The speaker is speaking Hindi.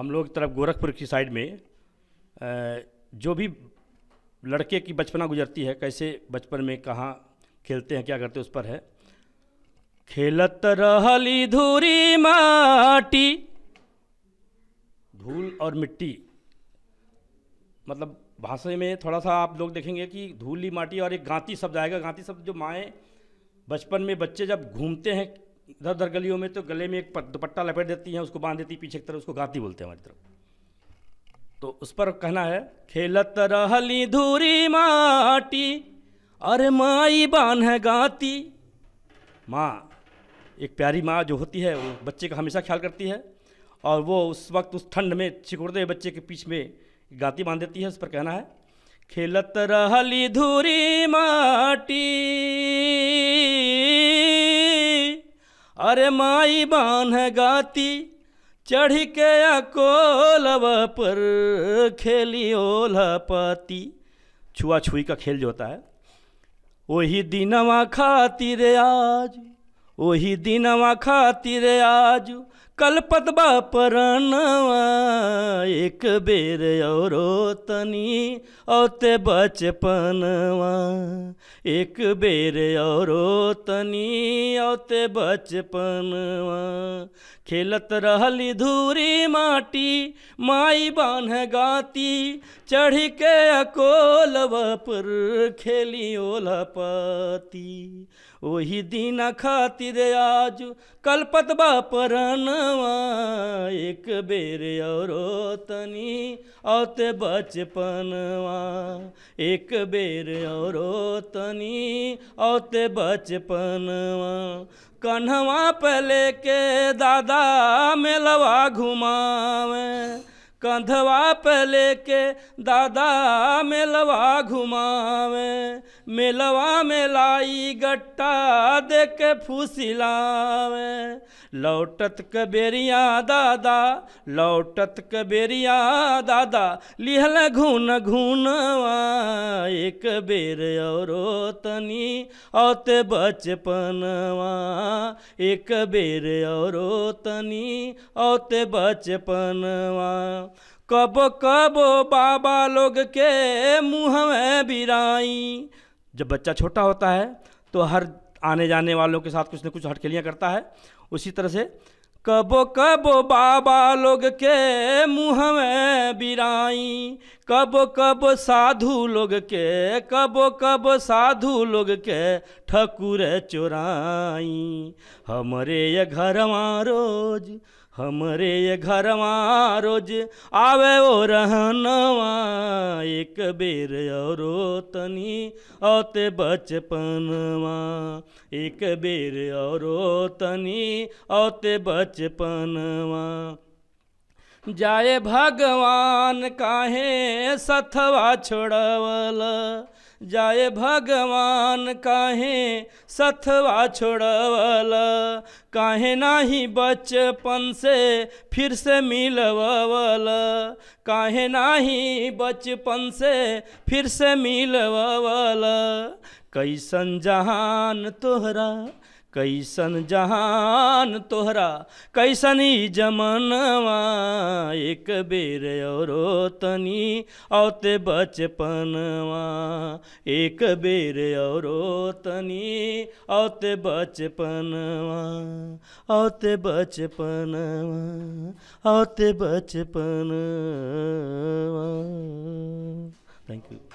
हम लोग तरफ गोरखपुर की साइड में जो भी लड़के की बचपना गुजरती है कैसे बचपन में कहाँ खेलते हैं क्या करते हैं उस पर है खेलत रहली धूरी माटी धूल और मिट्टी मतलब भाषा में थोड़ा सा आप लोग देखेंगे कि धूली माटी और एक गांती शब्द आएगा गांती शब्द जो माएँ बचपन में बच्चे जब घूमते हैं इधर उधर गलियों में तो गले में एक दुपट्टा लपेट देती हैं उसको बांध देती पीछे की तरफ उसको गाती बोलते हैं हमारी तरफ तो उस पर कहना है खेलत रहली धूरी माटी अरे माई बान है गाती माँ एक प्यारी माँ जो होती है वो बच्चे का हमेशा ख्याल करती है और वो उस वक्त उस ठंड में छिकुड़ते हुए बच्चे के पीछ में गाती बांध देती है उस पर कहना है खेलत रहली धूरी माटी माई बांध गाती चढ़ के अकोल पर खेली ओला पाती छुआ छुई का खेल जो होता है वही दिनवा खातिर आज वही दिनवा खातिर आज कलपतबा परनवा एक बेर औरो तनी औते बचपनवा एक बेर और तनी औते बचपनवा खेलत रहली धूरी माटी माई बान्ह गाती चढ़ी के अकोल पर खेली ओला पाती वही दिन खातिर आज कलपतबा परनवा मनवा एक बेर और तनी औते बचपनवा एक बेर और तनी औते बचपनवा कन्हवा पहले के दादा मेलवा घुमावे कंधवा पे के दादा मेलवा घुमावे मेलवा में लाई गट्टा देख फूसिलावे लौटत कबेरिया दादा लौटत कबेरिया दादा लिहल घून घूनवा एक बेर और तनी औते बचपनवा एक बेर और तनी औते बचपनवा कबो कबो बाबा लोग के मुँह में बिराई जब बच्चा छोटा होता है तो हर आने जाने वालों के साथ कुछ न कुछ हटकेलियाँ करता है उसी तरह से कबो कबो बाबा लोग के मुँह में बिराई कब कब साधु लोग के कब कब साधु लोग के ठकुर चोराई हमरे ये घरवा रोज हमरे ये घरवा रोज आवे ओ रहनवा एक बेर और तनी बचपनवा एक बेर और तनी बचपनवा जय भगवान काहे सथवा छोड़वल जय भगवान काहे सथवा छोड़वल काहे नाही बचपन से फिर से मिलवल काहे नाही बचपन से फिर से मिलवल कैसन जहान तोहरा कैसन जहान तोहरा कैसन ही जमनवा एक बेर औरो तनी औते बचपनवा एक बेर औरो तनी औते बचपनवा औते बचपनवा औते बचपनवा थैंक यू